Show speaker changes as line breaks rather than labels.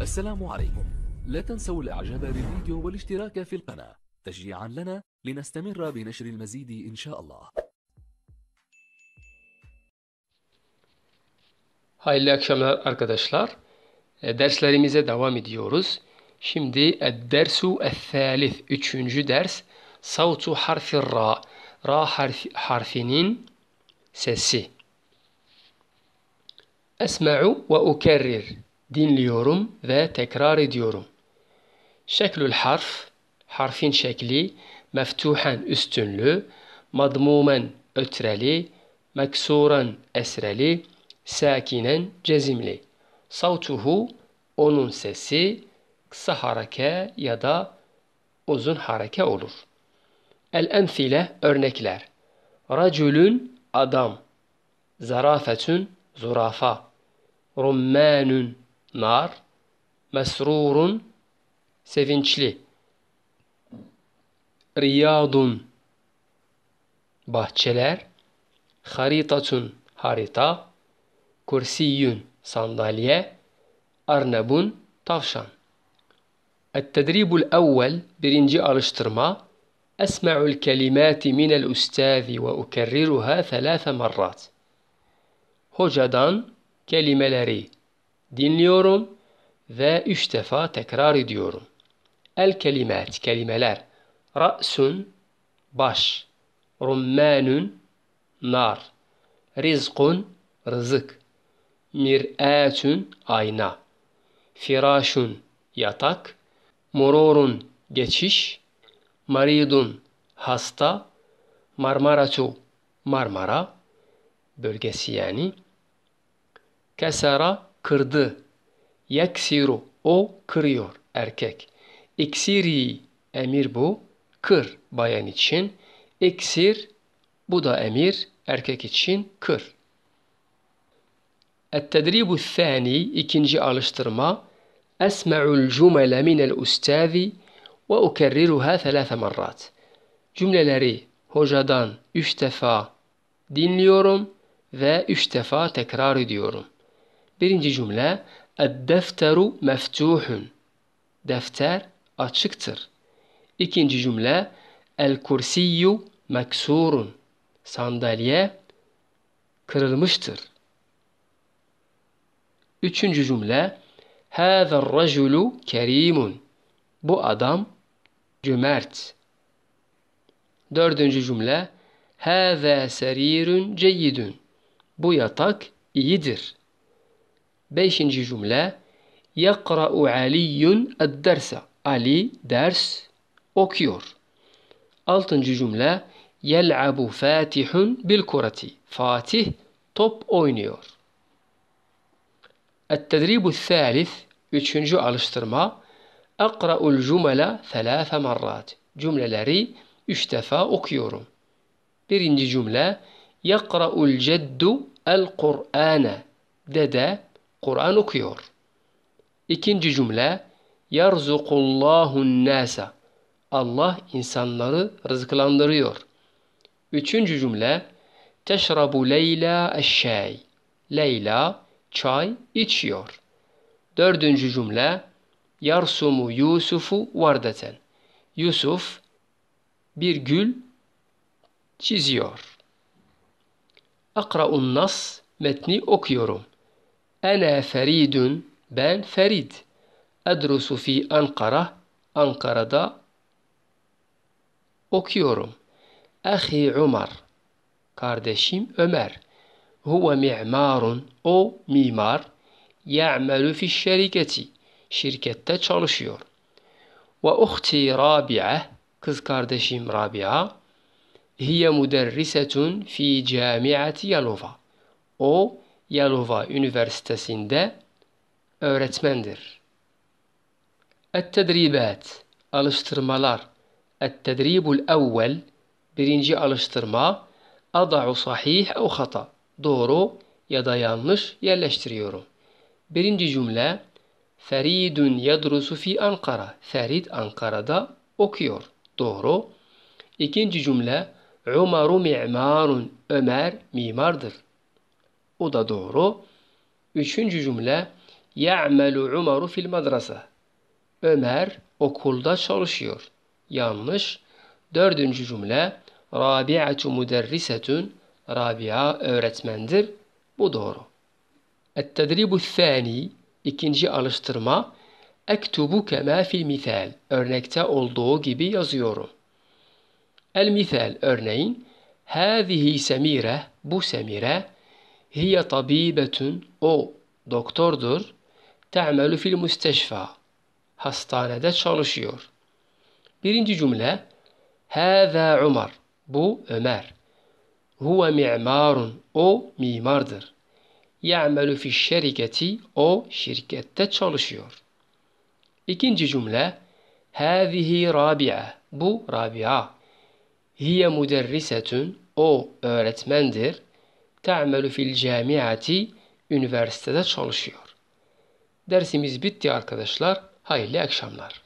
السلام عليكم لا تنسوا الاعجاب بالفيديو والاشتراك في القناة تشجيعا لنا لنستمر بنشر المزيد ان شاء الله Hayırlı akşamlar arkadaşlar. Derslerimize devam ediyoruz. Şimdi dersu ethalith, üçüncü ders. Sautu harfi ra. Ra harfi, harfinin sesi. Esma'u ve ukerrir. dinliyorum ve tekrar ediyorum. Şeklül harf, harfin şekli, meftuhen üstünlü, madmumen ötreli, meksuren esreli, sakinen cezimli. Savtuhu, onun sesi, kısa hareke ya da uzun hareke olur. El-enfile, örnekler. Racülün, adam. Zarafetün, zurafa. Rummanun, nar, mesrurun, sevinçli. Riyadun, bahçeler. Haritatun, harita. Kursiyun, sandalye. Arnabun, tavşan. التدريب الأول برنجي ألشترما أسمع الكلمات من الأستاذ وأكررها ثلاث مرات. هوجدان كلمة لري dinliyorum ve üç defa tekrar ediyorum. El kelimet, kelimeler. Ra'sun, baş. Rummanun, nar. Rizkun, rızık. Mir'atun, ayna. Firashun, yatak. Mururun, geçiş. Maridun, hasta. Marmaratu, Marmara bölgesi yani. Kesara, kırdı. Yeksiru o kırıyor erkek. İksiri emir bu. Kır bayan için. İksir bu da emir erkek için kır. التدريب الثاني ikinci alıştırma أسمع الجمل من ve وأكررها ثلاث مرات Cümleleri hocadan üç defa dinliyorum ve üç defa tekrar ediyorum. Birinci cümle Eddefteru meftuhun. Defter açıktır. İkinci cümle El kursiyyu meksurun. Sandalye kırılmıştır. Üçüncü cümle Hâzer raculu kerimun. Bu adam cömert. Dördüncü cümle Hâzâ serirun ceyyidun. Bu yatak iyidir.'' باش نجي جملة يقرأ علي الدرس علي درس أوكيور ألتنجي جملة يلعب فاتح بالكرة فاتح توب أوينيور التدريب الثالث على الشترما أقرأ الجمل ثلاث مرات جملة لري اشتفى أوكيور Birinci جملة يقرأ الجد القرآن دادا Kur'an okuyor. İkinci cümle yarzukullahun nasa. Allah insanları rızıklandırıyor. Üçüncü cümle teşrabu Leyla eşşey. Leyla çay içiyor. Dördüncü cümle yarsumu Yusufu vardeten. Yusuf bir gül çiziyor. Akra'un nas metni okuyorum. أنا فريد بان فريد أدرس في أنقرة أنقرة دا أوكيورم أخي عمر كاردشيم عمر هو معمار أو ميمار يعمل في الشركة شركة تشالشيور وأختي رابعة كز كاردشيم رابعة هي مدرسة في جامعة يالوفا أو Yalova Üniversitesi'nde öğretmendir. Et-tedribat, alıştırmalar. Et-tedribul evvel, birinci alıştırma. Ada'u sahih ev hata, doğru ya da yanlış yerleştiriyorum. Birinci cümle, Feridun yadrusu fi Ankara. Ferid Ankara'da okuyor. Doğru. İkinci cümle, Umaru mi'marun. Ömer mimardır. O da doğru. Üçüncü cümle Ya'melu Umaru fil madrase. Ömer okulda çalışıyor. Yanlış. Dördüncü cümle Rabi'atu müderrisetun Rabia öğretmendir. Bu doğru. Et-tedribu thani ikinci alıştırma Ektubu kema fil misal örnekte olduğu gibi yazıyorum. El misal örneğin Hâzihi semire bu semire Hiye tabibetün. O doktordur. Te'melü fil müsteşfa. Hastanede çalışıyor. Birinci cümle. Hâzâ Umar. Bu Ömer. Huve mi'marun. O mimardır. Ya'melü fi şeriketi. O şirkette çalışıyor. İkinci cümle. Hâzihi Rabia. Bu Rabia. Hiye müderrisetün. O öğretmendir. Te'melü fil camiati üniversitede çalışıyor. Dersimiz bitti arkadaşlar. Hayırlı akşamlar.